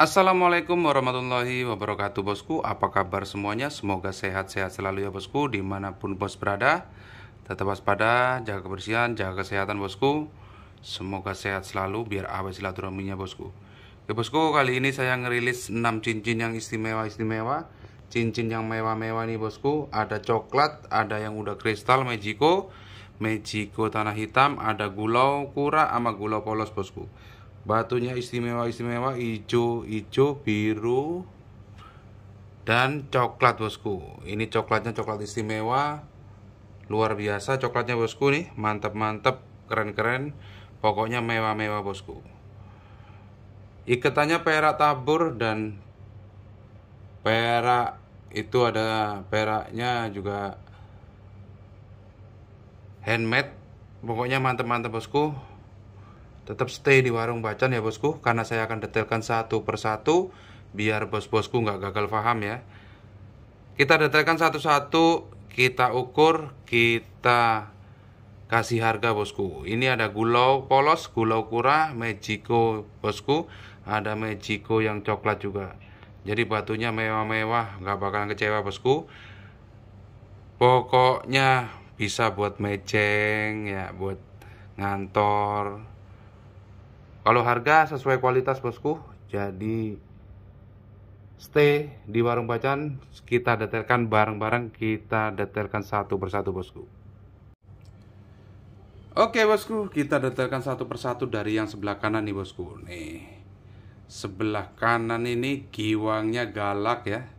Assalamualaikum warahmatullahi wabarakatuh bosku Apa kabar semuanya? Semoga sehat-sehat selalu ya bosku Dimanapun bos berada Tetap waspada, jaga kebersihan, jaga kesehatan bosku Semoga sehat selalu biar awet silaturahminya bosku Oke bosku, kali ini saya ngerilis 6 cincin yang istimewa-istimewa Cincin yang mewah-mewah nih bosku Ada coklat, ada yang udah kristal, Mejiko Mejiko tanah hitam, ada gulau kura sama gulau polos bosku batunya istimewa-istimewa hijau-hijau biru dan coklat bosku ini coklatnya coklat istimewa luar biasa coklatnya bosku nih mantep-mantep, keren-keren pokoknya mewah-mewah bosku iketannya perak tabur dan perak itu ada peraknya juga handmade pokoknya mantep-mantep bosku Tetap stay di warung bacan ya bosku, karena saya akan detailkan satu persatu biar bos-bosku nggak gagal paham ya. Kita detailkan satu-satu, kita ukur, kita kasih harga bosku. Ini ada gulau polos, gulau kurah mejiko bosku, ada mejiko yang coklat juga. Jadi batunya mewah-mewah, nggak bakalan kecewa bosku. Pokoknya bisa buat mejeng ya, buat ngantor, kalau harga sesuai kualitas bosku, jadi stay di warung bacaan. kita detailkan barang-barang, kita detailkan satu persatu bosku. Oke bosku, kita detailkan satu persatu dari yang sebelah kanan nih bosku. Nih, sebelah kanan ini giwangnya galak ya.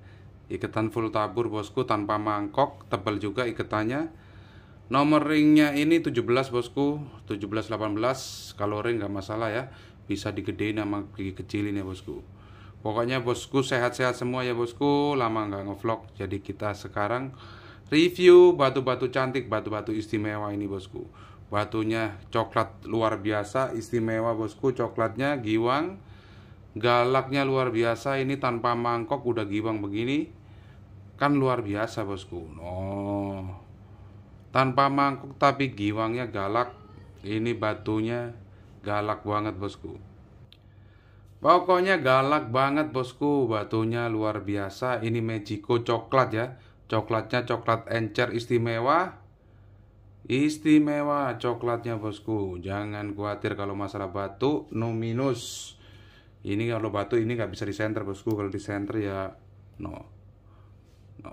Iketan full tabur bosku tanpa mangkok, tebal juga iketannya. Nomor ringnya ini 17 bosku, 17 18. Kalau ring nggak masalah ya bisa digedein sama dikecilin ya bosku Pokoknya bosku sehat-sehat semua ya bosku Lama nggak ngevlog Jadi kita sekarang review batu-batu cantik Batu-batu istimewa ini bosku Batunya coklat luar biasa Istimewa bosku Coklatnya giwang Galaknya luar biasa Ini tanpa mangkok udah giwang begini Kan luar biasa bosku Oh Tanpa mangkok tapi giwangnya galak Ini batunya Galak banget bosku Pokoknya galak banget bosku Batunya luar biasa Ini Mejiko coklat ya Coklatnya coklat encer istimewa Istimewa coklatnya bosku Jangan khawatir kalau masalah batu No minus Ini kalau batu ini gak bisa di center bosku Kalau di center ya no No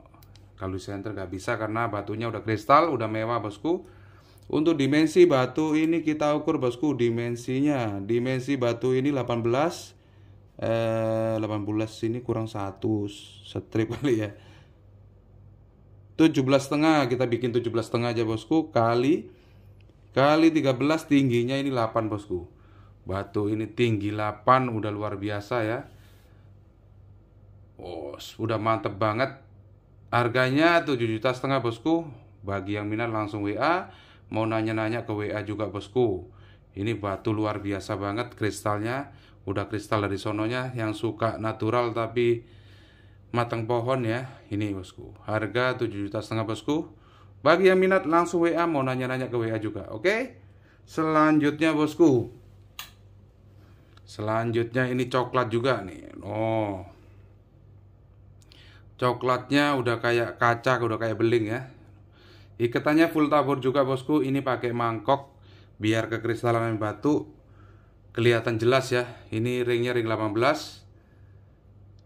Kalau di center nggak bisa karena batunya udah kristal Udah mewah bosku untuk dimensi batu ini kita ukur bosku dimensinya. Dimensi batu ini 18 eh 18 ini kurang 1 strip kali ya. 17 setengah kita bikin 17 setengah aja bosku kali kali 13 tingginya ini 8 bosku. Batu ini tinggi 8 udah luar biasa ya. Oh, udah mantep banget. Harganya 7 juta setengah bosku. Bagi yang minat langsung WA Mau nanya-nanya ke WA juga bosku. Ini batu luar biasa banget kristalnya. Udah kristal dari sononya yang suka natural tapi matang pohon ya. Ini bosku. Harga 7 juta setengah bosku. Bagi yang minat langsung WA mau nanya-nanya ke WA juga. Oke. Okay? Selanjutnya bosku. Selanjutnya ini coklat juga nih. Oh. Coklatnya udah kayak kaca, udah kayak beling ya. Iketannya full tabur juga bosku, ini pakai mangkok biar kekristalan yang batu kelihatan jelas ya. Ini ringnya ring 18.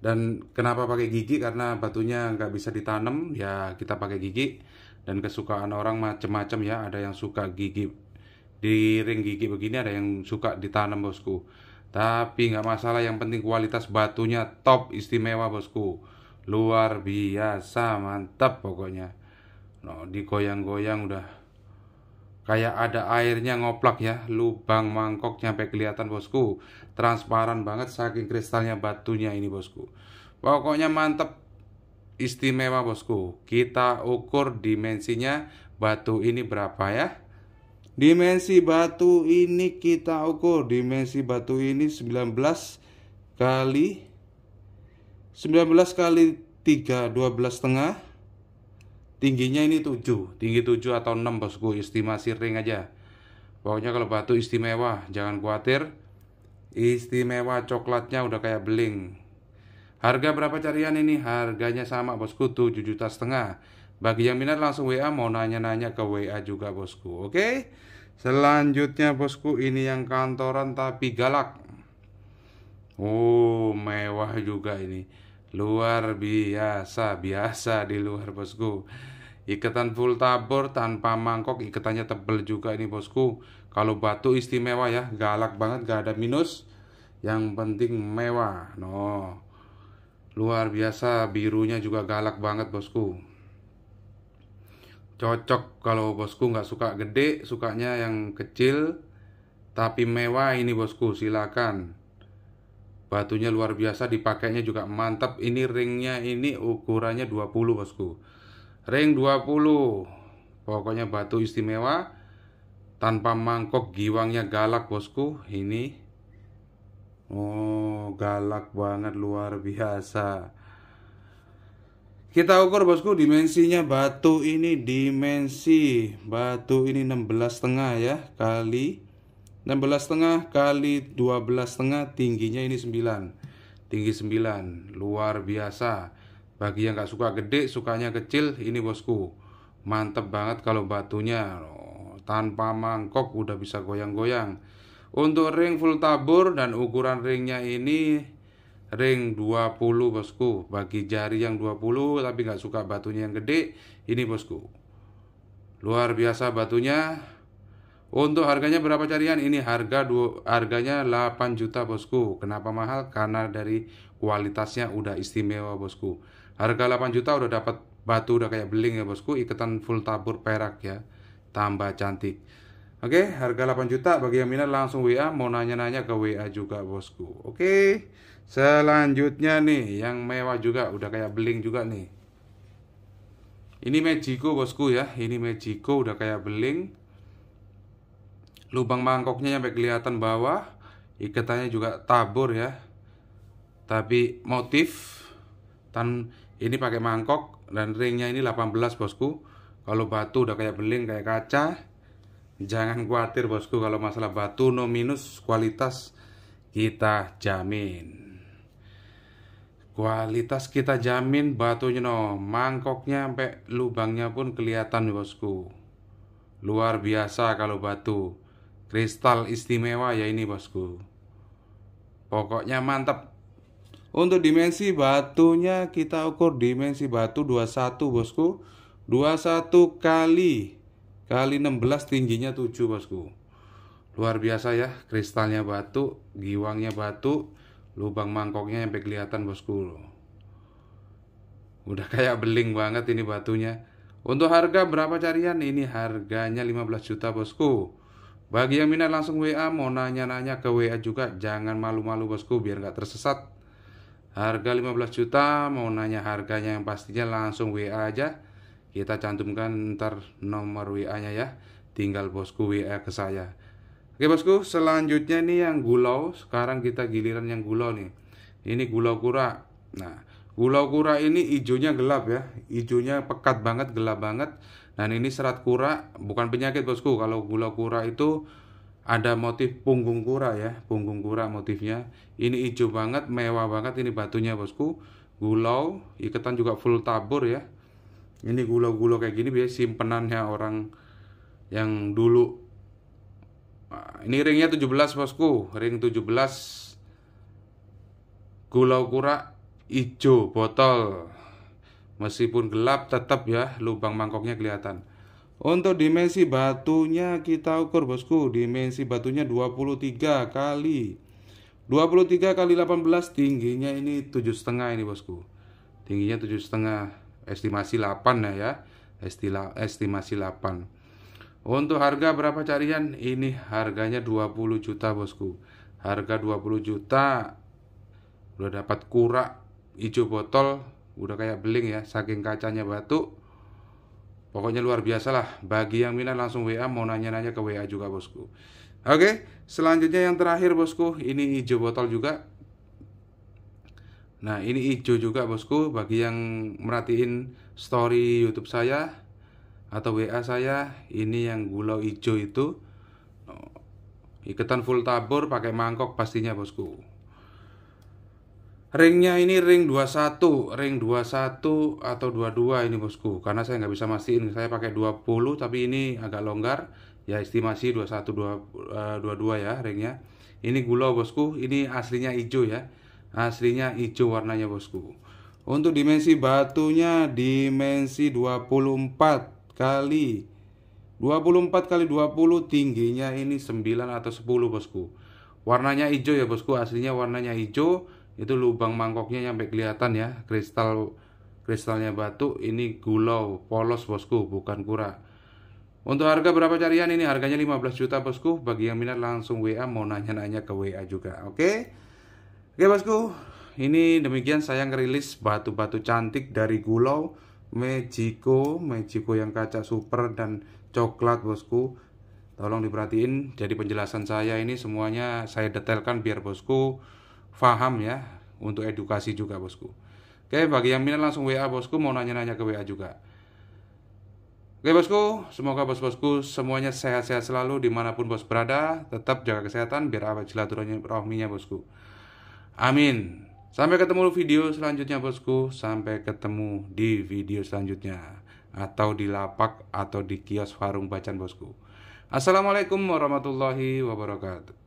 Dan kenapa pakai gigi? Karena batunya nggak bisa ditanam, ya kita pakai gigi. Dan kesukaan orang macem-macem ya, ada yang suka gigi di ring gigi begini, ada yang suka ditanam bosku. Tapi nggak masalah, yang penting kualitas batunya top istimewa bosku luar biasa mantap pokoknya no, digoyang-goyang udah kayak ada airnya ngoplak ya lubang mangkok sampai kelihatan bosku transparan banget saking kristalnya batunya ini bosku pokoknya mantep istimewa bosku kita ukur dimensinya batu ini berapa ya dimensi batu ini kita ukur dimensi batu ini 19 kali 19 kali 3 12 setengah tingginya ini 7 tinggi 7 atau 6 bosku estimasi ring aja pokoknya kalau batu istimewa jangan khawatir istimewa coklatnya udah kayak beling harga berapa carian ini harganya sama bosku 7 juta setengah bagi yang minat langsung WA mau nanya-nanya ke WA juga bosku oke selanjutnya bosku ini yang kantoran tapi galak Oh mewah juga ini Luar biasa, biasa di luar bosku ikatan full tabur tanpa mangkok Iketannya tebel juga ini bosku Kalau batu istimewa ya Galak banget, gak ada minus Yang penting mewah No Luar biasa, birunya juga galak banget bosku Cocok kalau bosku gak suka gede Sukanya yang kecil Tapi mewah ini bosku, silakan Batunya luar biasa, dipakainya juga mantap. Ini ringnya ini ukurannya 20, Bosku. Ring 20. Pokoknya batu istimewa. Tanpa mangkok, giwangnya galak, Bosku. Ini Oh, galak banget luar biasa. Kita ukur bosku dimensinya batu ini dimensi batu ini 16 setengah ya kali setengah kali setengah tingginya ini 9 Tinggi 9 Luar biasa Bagi yang gak suka gede sukanya kecil ini bosku Mantep banget kalau batunya oh, Tanpa mangkok udah bisa goyang-goyang Untuk ring full tabur dan ukuran ringnya ini Ring 20 bosku Bagi jari yang 20 tapi gak suka batunya yang gede Ini bosku Luar biasa batunya untuk harganya berapa carian? Ini harga dua harganya 8 juta bosku. Kenapa mahal? Karena dari kualitasnya udah istimewa bosku. Harga 8 juta udah dapat batu udah kayak beling ya bosku. Iketan full tabur perak ya. Tambah cantik. Oke, harga 8 juta bagi yang minat langsung WA. Mau nanya-nanya ke WA juga bosku. Oke, selanjutnya nih yang mewah juga udah kayak beling juga nih. Ini Magico bosku ya. Ini Magico udah kayak beling lubang mangkoknya sampai kelihatan bawah ikatannya juga tabur ya tapi motif dan ini pakai mangkok dan ringnya ini 18 bosku kalau batu udah kayak beling kayak kaca jangan khawatir bosku kalau masalah batu no minus kualitas kita jamin kualitas kita jamin batunya no mangkoknya sampai lubangnya pun kelihatan bosku luar biasa kalau batu kristal istimewa ya ini bosku pokoknya mantap untuk dimensi batunya kita ukur dimensi batu 21 bosku 21 kali kali 16 tingginya 7 bosku luar biasa ya kristalnya batu giwangnya batu lubang mangkoknya sampai kelihatan bosku udah kayak beling banget ini batunya untuk harga berapa carian ini harganya 15 juta bosku bagi yang minat langsung WA, mau nanya-nanya ke WA juga, jangan malu-malu bosku biar nggak tersesat. Harga 15 juta, mau nanya harganya yang pastinya langsung WA aja. Kita cantumkan ntar nomor WA-nya ya, tinggal bosku WA ke saya. Oke bosku, selanjutnya nih yang gulau, sekarang kita giliran yang gulau nih. Ini gulau kura. Nah, Gulau kura ini hijaunya gelap ya, hijaunya pekat banget, gelap banget. Dan ini serat kura bukan penyakit bosku. Kalau gulau kura itu ada motif punggung kura ya, punggung kura motifnya. Ini hijau banget, mewah banget ini batunya bosku. Gulau, ikatan juga full tabur ya. Ini gulau-gulau kayak gini biasa simpenannya orang yang dulu. Ini ringnya 17 bosku, ring 17 gulau kura Ijo botol Meskipun gelap tetap ya lubang mangkoknya kelihatan Untuk dimensi batunya kita ukur bosku Dimensi batunya 23 kali 23 kali 18 tingginya ini tujuh setengah ini bosku tingginya tujuh setengah estimasi 8 ya ya Estila, estimasi 8 untuk harga berapa carian ini harganya 20 juta bosku harga 20 juta udah dapat kurak hijau botol udah kayak beling ya saking kacanya batu pokoknya luar biasa lah bagi yang minat langsung WA mau nanya-nanya ke WA juga bosku oke selanjutnya yang terakhir bosku ini hijau botol juga nah ini hijau juga bosku bagi yang merhatiin story YouTube saya atau WA saya ini yang gulau hijau itu iketan full tabur pakai mangkok pastinya bosku Ringnya ini ring 21 Ring 21 atau 22 ini bosku Karena saya nggak bisa mastiin Saya pakai 20 tapi ini agak longgar Ya estimasi 21 22 eh, ya ringnya Ini gula bosku Ini aslinya hijau ya Aslinya hijau warnanya bosku Untuk dimensi batunya Dimensi 24 kali 24 kali 20 tingginya ini 9 atau 10 bosku Warnanya hijau ya bosku Aslinya warnanya hijau itu lubang mangkoknya sampai kelihatan ya kristal kristalnya batu ini gulau polos bosku bukan kura untuk harga berapa carian ini harganya 15 juta bosku bagi yang minat langsung WA mau nanya-nanya ke WA juga oke okay? oke okay, bosku ini demikian saya ngerilis batu-batu cantik dari gulau mejiko mejiko yang kaca super dan coklat bosku tolong diperhatiin jadi penjelasan saya ini semuanya saya detailkan biar bosku faham ya untuk edukasi juga bosku. Oke, bagi yang minat langsung WA bosku mau nanya-nanya ke WA juga. Oke bosku, semoga bos-bosku semuanya sehat-sehat selalu dimanapun bos berada. Tetap jaga kesehatan biar apa silaturahmi rohminya bosku. Amin. Sampai ketemu video selanjutnya bosku. Sampai ketemu di video selanjutnya atau di lapak atau di kios warung bacan bosku. Assalamualaikum warahmatullahi wabarakatuh.